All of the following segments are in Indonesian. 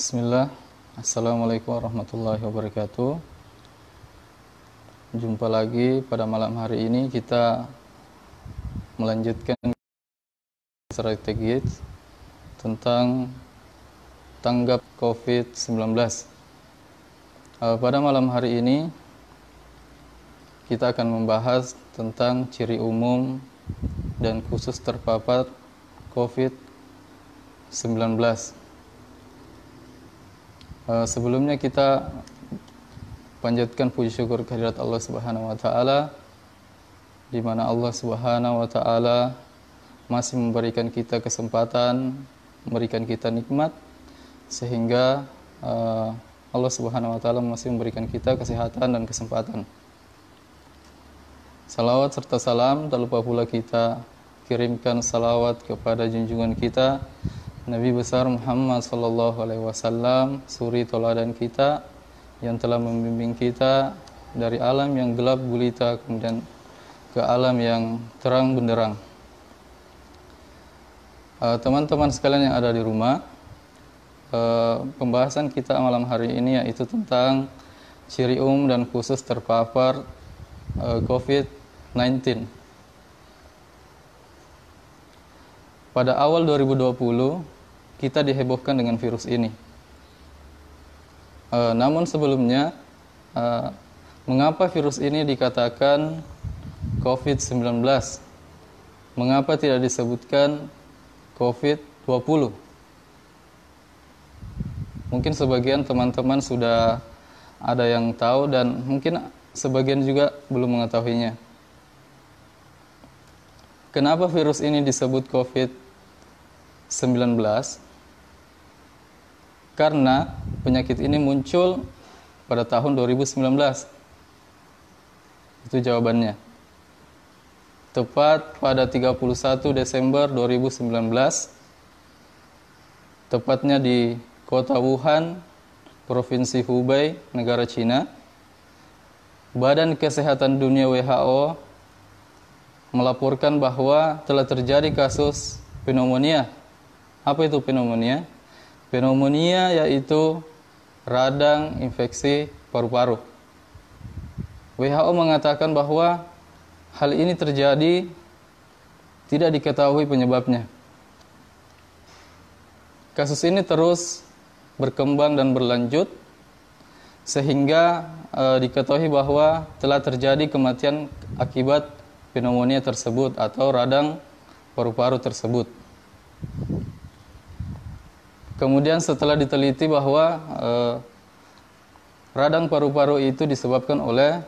Bismillah Assalamualaikum warahmatullahi wabarakatuh Jumpa lagi pada malam hari ini kita melanjutkan strategi tentang tanggap COVID-19 uh, Pada malam hari ini kita akan membahas tentang ciri umum dan khusus terpapar COVID-19 Eh, sebelumnya kita panjatkan puji syukur kehadirat Allah Subhanahu wa taala di mana Allah Subhanahu wa taala masih memberikan kita kesempatan, memberikan kita nikmat sehingga uh, Allah Subhanahu wa taala masih memberikan kita kesehatan dan kesempatan. Salawat serta salam tak lupa pula kita kirimkan salawat kepada junjungan kita Nabi besar Muhammad Sallallahu Alaihi Wasallam suri teladan kita yang telah membimbing kita dari alam yang gelap gulita kemudian ke alam yang terang benderang eh, teman-teman sekalian yang ada di rumah eh, pembahasan kita malam hari ini yaitu tentang ciri umum dan khusus terpapar eh, COVID-19 Pada awal 2020, kita dihebohkan dengan virus ini. E, namun sebelumnya, e, mengapa virus ini dikatakan COVID-19? Mengapa tidak disebutkan COVID-20? Mungkin sebagian teman-teman sudah ada yang tahu dan mungkin sebagian juga belum mengetahuinya. Kenapa virus ini disebut COVID-19? Karena penyakit ini muncul pada tahun 2019. Itu jawabannya. Tepat pada 31 Desember 2019, tepatnya di kota Wuhan, Provinsi Hubei, negara Cina, Badan Kesehatan Dunia WHO melaporkan bahwa telah terjadi kasus pneumonia. Apa itu pneumonia? Pneumonia yaitu radang infeksi paru-paru. WHO mengatakan bahwa hal ini terjadi tidak diketahui penyebabnya. Kasus ini terus berkembang dan berlanjut sehingga e, diketahui bahwa telah terjadi kematian akibat pneumonia tersebut atau radang paru-paru tersebut. Kemudian setelah diteliti bahwa eh, radang paru-paru itu disebabkan oleh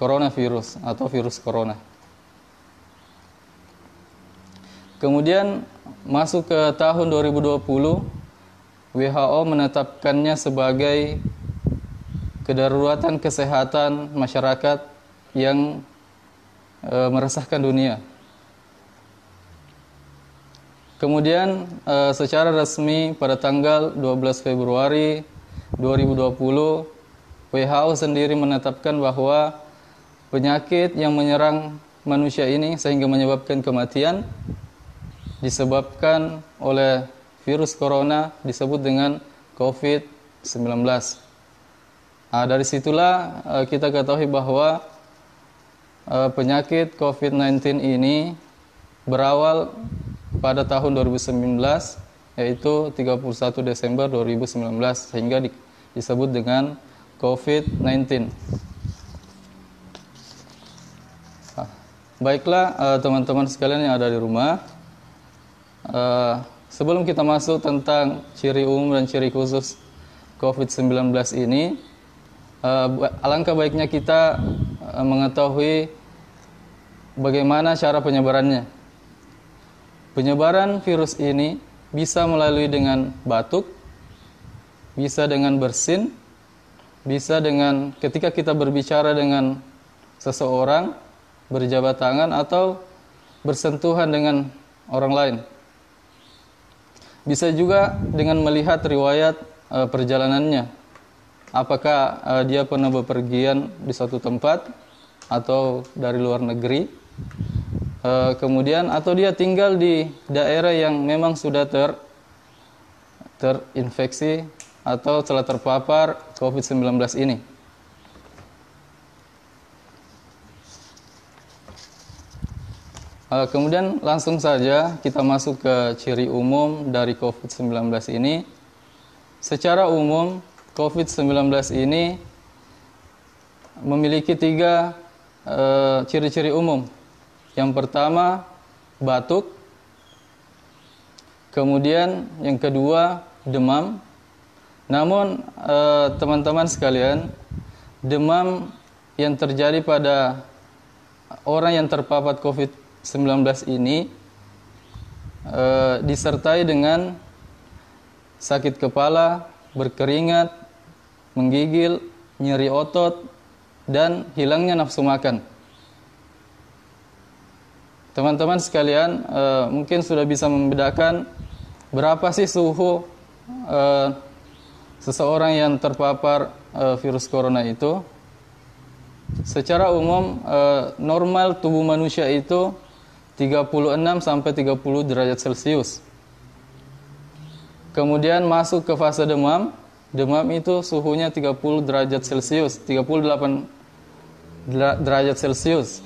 coronavirus atau virus corona. Kemudian masuk ke tahun 2020 WHO menetapkannya sebagai kedaruratan kesehatan masyarakat yang e, meresahkan dunia. Kemudian e, secara resmi pada tanggal 12 Februari 2020 WHO sendiri menetapkan bahwa penyakit yang menyerang manusia ini sehingga menyebabkan kematian disebabkan oleh virus corona disebut dengan COVID-19. Nah, dari situlah e, kita ketahui bahwa Eh, penyakit COVID-19 ini berawal pada tahun 2019 yaitu 31 Desember 2019 sehingga di, disebut dengan COVID-19. Ah, baiklah eh, teman-teman sekalian yang ada di rumah, eh, sebelum kita masuk tentang ciri umum dan ciri khusus COVID-19 ini, alangkah baiknya kita mengetahui Bagaimana cara penyebarannya? Penyebaran virus ini bisa melalui dengan batuk, bisa dengan bersin, bisa dengan ketika kita berbicara dengan seseorang, berjabat tangan atau bersentuhan dengan orang lain. Bisa juga dengan melihat riwayat e, perjalanannya. Apakah e, dia pernah bepergian di suatu tempat atau dari luar negeri Eh, kemudian atau dia tinggal di daerah yang memang sudah ter terinfeksi atau telah terpapar COVID-19 ini. Eh, kemudian langsung saja kita masuk ke ciri umum dari COVID-19 ini. Secara umum, COVID-19 ini memiliki tiga eh, ciri-ciri e, ciri -ciri umum yang pertama batuk, kemudian yang kedua demam. Namun eh, teman-teman sekalian, demam yang terjadi pada orang yang terpapar COVID-19 ini eh, disertai dengan sakit kepala, berkeringat, menggigil, nyeri otot, dan hilangnya nafsu makan teman-teman sekalian e, mungkin sudah bisa membedakan berapa sih suhu e, seseorang yang terpapar e, virus corona itu. Secara umum e, normal tubuh manusia itu 36 sampai 30 derajat Celcius. Kemudian masuk ke fase demam. Demam itu suhunya 30 derajat Celcius, 38 derajat Celcius.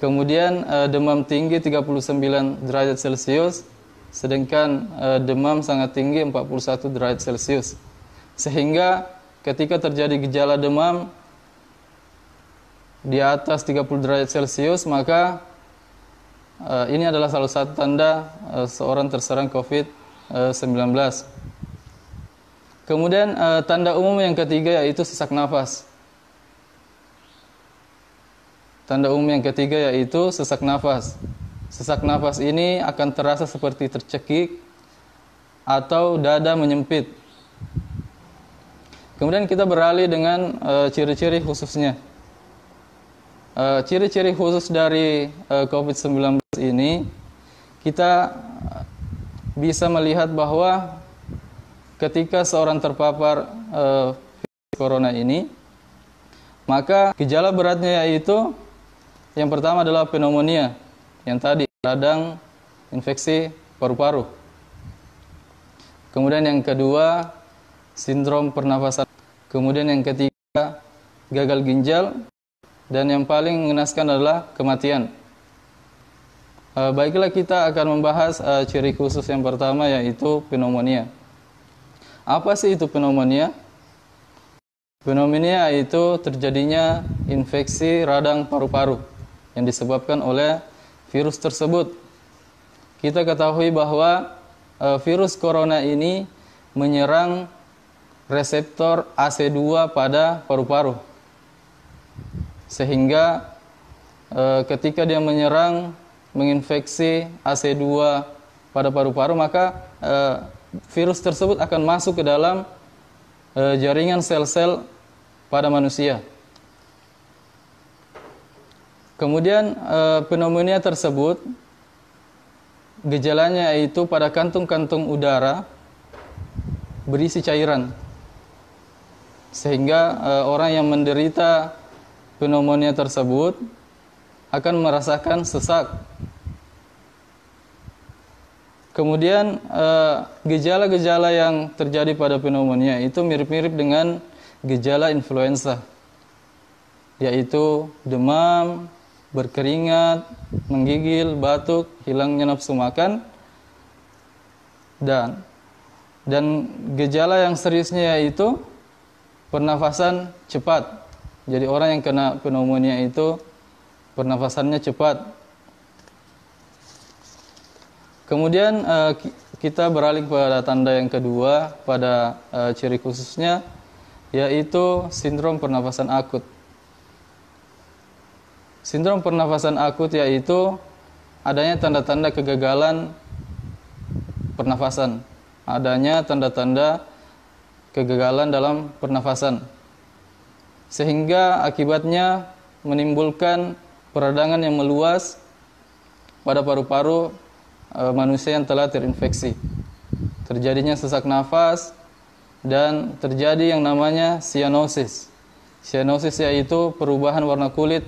Kemudian uh, demam tinggi 39 derajat Celcius, sedangkan uh, demam sangat tinggi 41 derajat Celcius. Sehingga ketika terjadi gejala demam di atas 30 derajat Celcius, maka uh, ini adalah salah satu tanda uh, seorang terserang COVID-19. Kemudian uh, tanda umum yang ketiga yaitu sesak nafas. Tanda umum yang ketiga yaitu sesak nafas. Sesak nafas ini akan terasa seperti tercekik atau dada menyempit. Kemudian kita beralih dengan eh, ciri-ciri e, khususnya. Eh, ciri-ciri e, khusus dari e, eh, COVID-19 ini, kita bisa melihat bahwa ketika seorang terpapar virus corona ini, maka gejala beratnya yaitu yang pertama adalah pneumonia yang tadi radang infeksi paru-paru. Kemudian yang kedua sindrom pernafasan. Kemudian yang ketiga gagal ginjal dan yang paling mengenaskan adalah kematian. E, baiklah kita akan membahas e, ciri khusus yang pertama yaitu pneumonia. Apa sih itu pneumonia? Pneumonia itu terjadinya infeksi radang paru-paru yang disebabkan oleh virus tersebut. Kita ketahui bahwa e, virus corona ini menyerang reseptor AC2 pada paru-paru. Sehingga e, ketika dia menyerang menginfeksi AC2 pada paru-paru maka e, virus tersebut akan masuk ke dalam e, jaringan sel-sel pada manusia. Kemudian e, pneumonia tersebut gejalanya yaitu pada kantung-kantung udara berisi cairan. Sehingga e, orang yang menderita pneumonia tersebut akan merasakan sesak. Kemudian eh, gejala-gejala yang terjadi pada pneumonia itu mirip-mirip dengan gejala influenza yaitu demam, berkeringat, menggigil, batuk, hilangnya nafsu makan, dan dan gejala yang seriusnya yaitu pernafasan cepat. Jadi orang yang kena pneumonia itu pernafasannya cepat. Kemudian eh, kita beralih pada tanda yang kedua pada eh, ciri khususnya yaitu sindrom pernafasan akut. Sindrom pernafasan akut yaitu adanya tanda-tanda kegagalan pernafasan, adanya tanda-tanda kegagalan dalam pernafasan. Sehingga akibatnya menimbulkan peradangan yang meluas pada paru-paru e, manusia yang telah terinfeksi. Terjadinya sesak nafas dan terjadi yang namanya cyanosis. Cyanosis yaitu perubahan warna kulit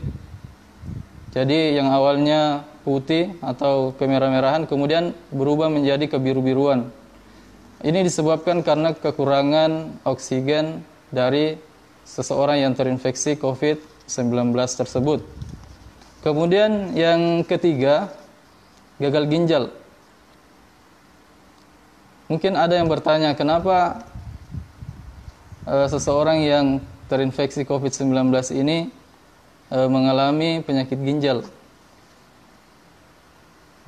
jadi yang awalnya putih atau kemerah-merahan kemudian berubah menjadi kebiru-biruan. Ini disebabkan karena kekurangan oksigen dari seseorang yang terinfeksi COVID-19 tersebut. Kemudian yang ketiga, gagal ginjal. Mungkin ada yang bertanya, kenapa e, seseorang yang terinfeksi COVID-19 ini E, mengalami penyakit ginjal?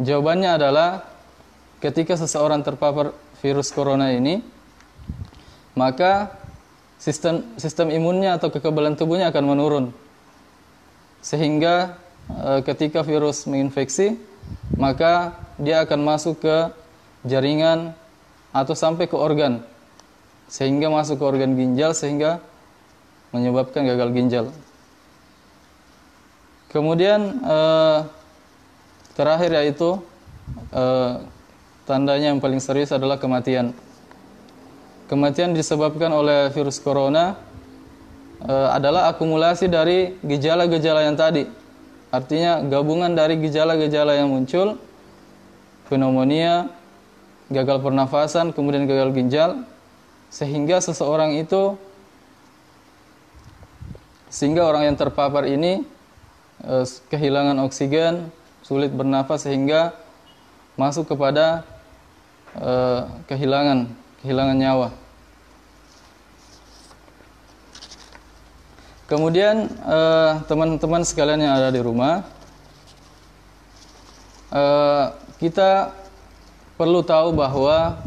Jawabannya adalah ketika seseorang terpapar virus corona ini, maka sistem sistem imunnya atau kekebalan tubuhnya akan menurun. Sehingga e, ketika virus menginfeksi, maka dia akan masuk ke jaringan atau sampai ke organ. Sehingga masuk ke organ ginjal sehingga menyebabkan gagal ginjal. Kemudian eh, terakhir yaitu eh, tandanya yang paling serius adalah kematian. Kematian disebabkan oleh virus corona eh, adalah akumulasi dari gejala-gejala yang tadi. Artinya gabungan dari gejala-gejala yang muncul pneumonia, gagal pernafasan, kemudian gagal ginjal sehingga seseorang itu sehingga orang yang terpapar ini Eh, kehilangan oksigen, sulit bernafas sehingga masuk kepada eh, kehilangan kehilangan nyawa. Kemudian eh, teman-teman sekalian yang ada di rumah, kita perlu tahu bahwa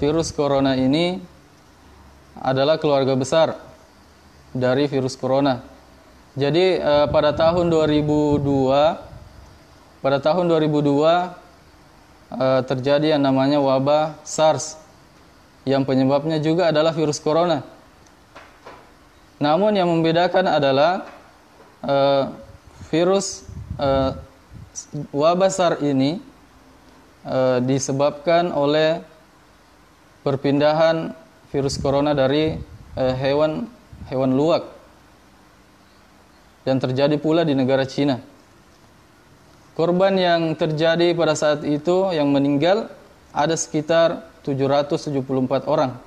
virus corona ini adalah keluarga besar dari virus corona. Jadi eh, pada tahun 2002 pada tahun 2002 eh, terjadi yang namanya wabah SARS yang penyebabnya juga adalah virus corona. Namun yang membedakan adalah eh, virus eh, wabah SARS ini eh, disebabkan oleh perpindahan virus corona dari eh, hewan hewan luwak yang terjadi pula di negara Cina. Korban yang terjadi pada saat itu yang meninggal ada sekitar 774 orang.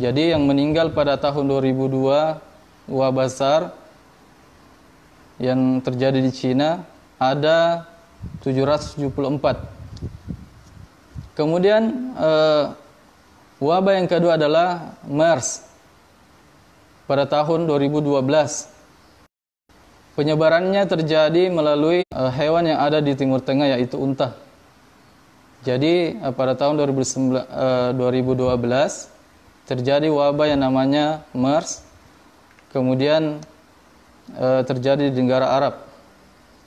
Jadi yang meninggal pada tahun 2002 wabah besar yang terjadi di Cina ada 774. Kemudian eh, wabah yang kedua adalah MERS pada tahun 2012. Penyebarannya terjadi melalui eh, hewan yang ada di Timur Tengah yaitu unta. Jadi eh, pada tahun 2012 eh, terjadi wabah yang namanya MERS. Kemudian terjadi di negara Arab.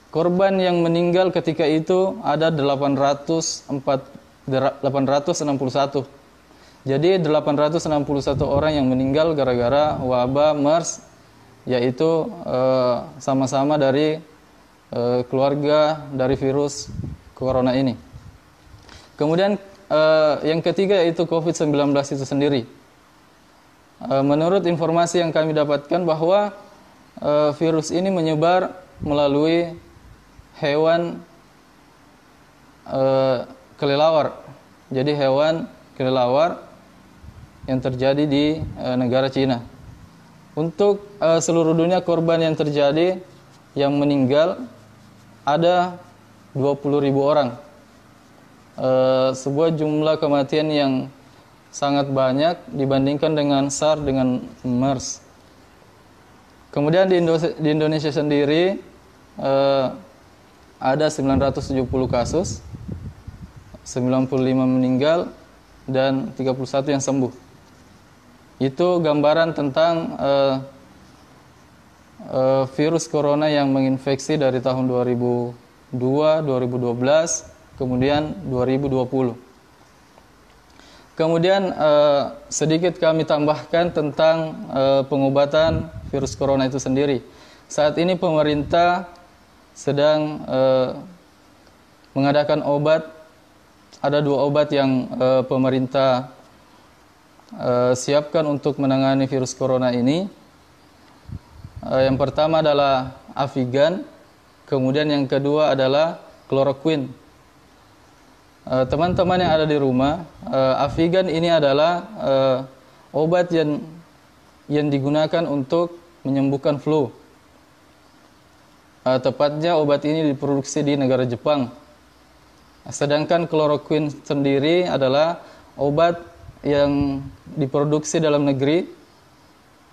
Korban yang meninggal ketika itu ada 840 861 jadi 861 orang yang meninggal gara-gara wabah MERS yaitu eh, sama-sama e, dari e, keluarga dari virus corona ini. Kemudian e, yang ketiga yaitu COVID-19 itu sendiri. E, menurut informasi yang kami dapatkan bahwa e, virus ini menyebar melalui hewan e, kelelawar. Jadi hewan kelelawar yang terjadi di uh, negara Cina. Untuk uh, seluruh dunia korban yang terjadi yang meninggal ada 20.000 orang. Uh, sebuah jumlah kematian yang sangat banyak dibandingkan dengan SAR dengan MERS. Kemudian di Indonesia, di Indonesia sendiri uh, ada 970 kasus, 95 meninggal dan 31 yang sembuh itu gambaran tentang uh, uh, virus corona yang menginfeksi dari tahun 2002, 2012, kemudian 2020. Kemudian uh, sedikit kami tambahkan tentang uh, pengobatan virus corona itu sendiri. Saat ini pemerintah sedang uh, mengadakan obat. Ada dua obat yang uh, pemerintah Eh, siapkan untuk menangani virus corona ini. Eh, yang pertama adalah Avigan, kemudian yang kedua adalah chloroquine. Eh, teman-teman yang ada di rumah, uh, Avigan ini adalah obat yang yang digunakan untuk menyembuhkan flu. tepatnya obat ini diproduksi di negara Jepang. Sedangkan chloroquine sendiri adalah obat yang diproduksi dalam negeri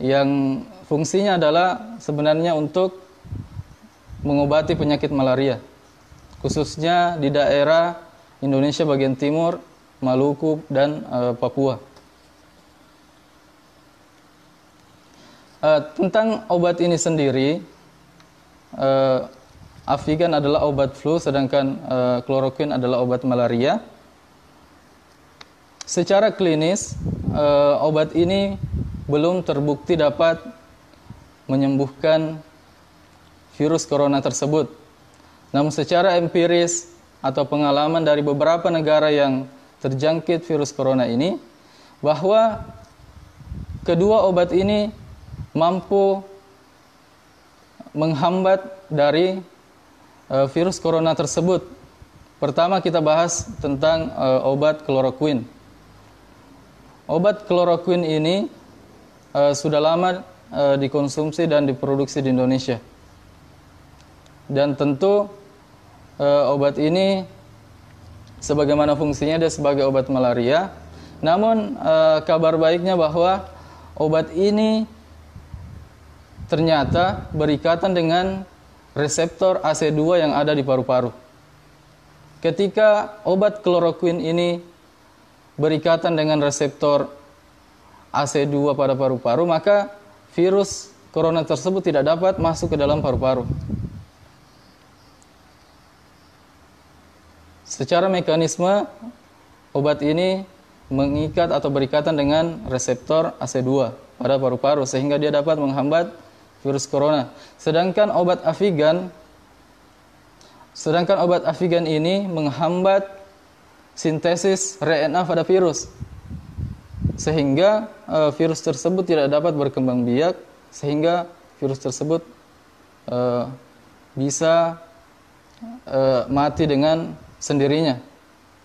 yang fungsinya adalah sebenarnya untuk mengobati penyakit malaria khususnya di daerah Indonesia bagian timur, Maluku dan e, Papua. E, tentang obat ini sendiri, e, eh, Afigan adalah obat flu sedangkan e, kloroquine adalah obat malaria. Secara klinis, eh, obat ini belum terbukti dapat menyembuhkan virus corona tersebut. Namun secara empiris atau pengalaman dari beberapa negara yang terjangkit virus corona ini bahwa kedua obat ini mampu menghambat dari eh, virus corona tersebut. Pertama kita bahas tentang eh, obat chloroquine. Obat kloroquin ini e, sudah lama e, dikonsumsi dan diproduksi di Indonesia. Dan tentu e, obat ini sebagaimana fungsinya dia sebagai obat malaria. Namun e, kabar baiknya bahwa obat ini ternyata berikatan dengan reseptor AC2 yang ada di paru-paru. Ketika obat kloroquin ini berikatan dengan reseptor AC2 pada paru-paru, maka virus corona tersebut tidak dapat masuk ke dalam paru-paru. Secara mekanisme, obat ini mengikat atau berikatan dengan reseptor AC2 pada paru-paru sehingga dia dapat menghambat virus corona. Sedangkan obat Avigan sedangkan obat Avigan ini menghambat sintesis RNA pada virus sehingga e, virus tersebut tidak dapat berkembang biak sehingga virus tersebut e, bisa e, mati dengan sendirinya.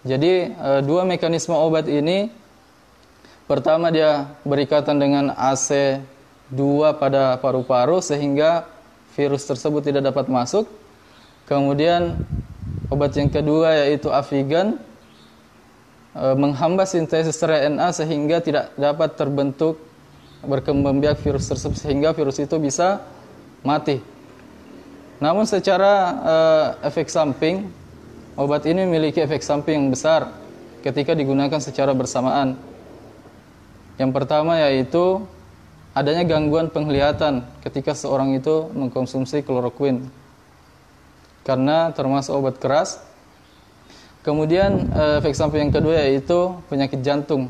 Jadi e, dua mekanisme obat ini pertama dia berikatan dengan AC2 pada paru-paru sehingga virus tersebut tidak dapat masuk. Kemudian obat yang kedua yaitu Avigan E, menghambat sintesis RNA sehingga tidak dapat terbentuk berkembang biak virus tersebut sehingga virus itu bisa mati. Namun secara e, efek samping obat ini memiliki efek samping yang besar ketika digunakan secara bersamaan. Yang pertama yaitu adanya gangguan penglihatan ketika seorang itu mengkonsumsi kloroquin karena termasuk obat keras Kemudian efek eh, samping yang kedua yaitu penyakit jantung.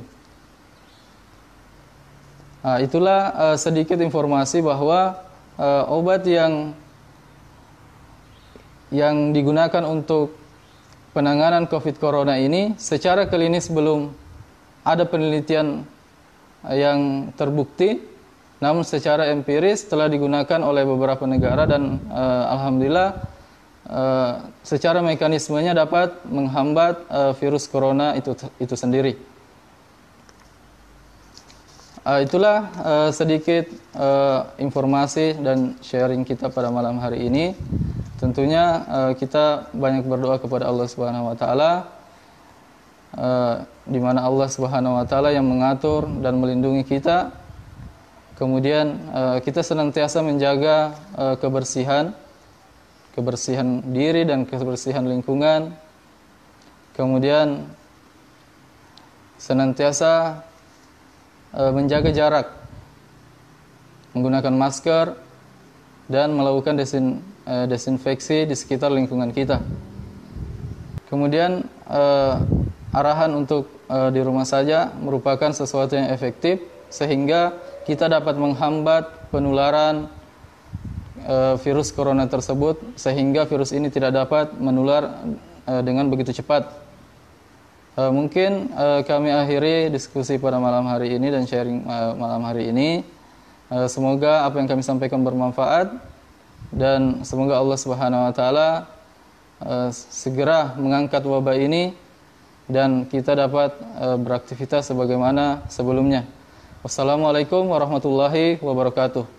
Nah, itulah eh, sedikit informasi bahwa eh, obat yang yang digunakan untuk penanganan COVID corona ini secara klinis belum ada penelitian yang terbukti, namun secara empiris telah digunakan oleh beberapa negara dan alhamdulillah Eh, secara mekanismenya dapat menghambat uh, virus corona itu itu sendiri. Uh, itulah uh, sedikit uh, informasi dan sharing kita pada malam hari ini. Tentunya uh, kita banyak berdoa kepada Allah Subhanahu wa taala uh, di mana Allah Subhanahu wa taala yang mengatur dan melindungi kita. Kemudian uh, kita senantiasa menjaga uh, kebersihan kebersihan diri dan kebersihan lingkungan. Kemudian senantiasa e, menjaga jarak, menggunakan masker dan melakukan desin, e, desinfeksi di sekitar lingkungan kita. Kemudian e, arahan untuk e, di rumah saja merupakan sesuatu yang efektif sehingga kita dapat menghambat penularan Eh, virus corona tersebut sehingga virus ini tidak dapat menular eh, dengan begitu cepat. Eh, mungkin kami akhiri diskusi pada malam hari ini dan sharing malam hari ini. semoga apa yang kami sampaikan bermanfaat dan semoga Allah Subhanahu wa taala segera mengangkat wabah ini dan kita dapat beraktivitas sebagaimana sebelumnya. Wassalamualaikum warahmatullahi wabarakatuh.